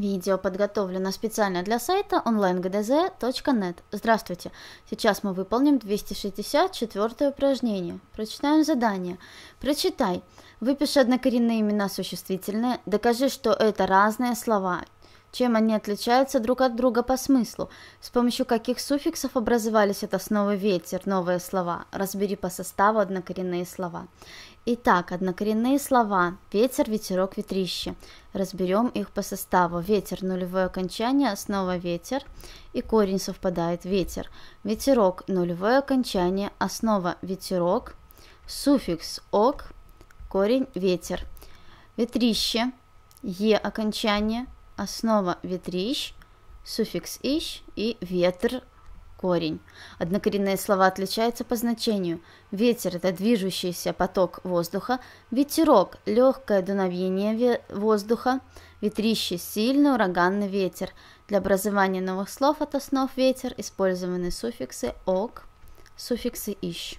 Видео подготовлено специально для сайта onlinegdz.net. Здравствуйте! Сейчас мы выполним 264 упражнение. Прочитаем задание. Прочитай. Выпиши однокоренные имена существительные. Докажи, что это разные слова. Чем они отличаются друг от друга по смыслу? С помощью каких суффиксов образовались это снова ветер, новые слова? Разбери по составу однокоренные слова. Итак, однокоренные слова «ветер», «ветерок», «ветрище». Разберем их по составу. Ветер – нулевое окончание, основа – ветер, и корень совпадает – ветер. Ветерок – нулевое окончание, основа а – ветерок, суффикс «ок», корень – ветер. Ветрище – е окончание – основа ветрищ, суффикс «ищ» и ветр корень. Однокоренные слова отличаются по значению. Ветер – это движущийся поток воздуха, ветерок – легкое дуновение воздуха, ветрище – сильный ураганный ветер. Для образования новых слов от основ ветер использованы суффиксы «ок», суффиксы «ищ».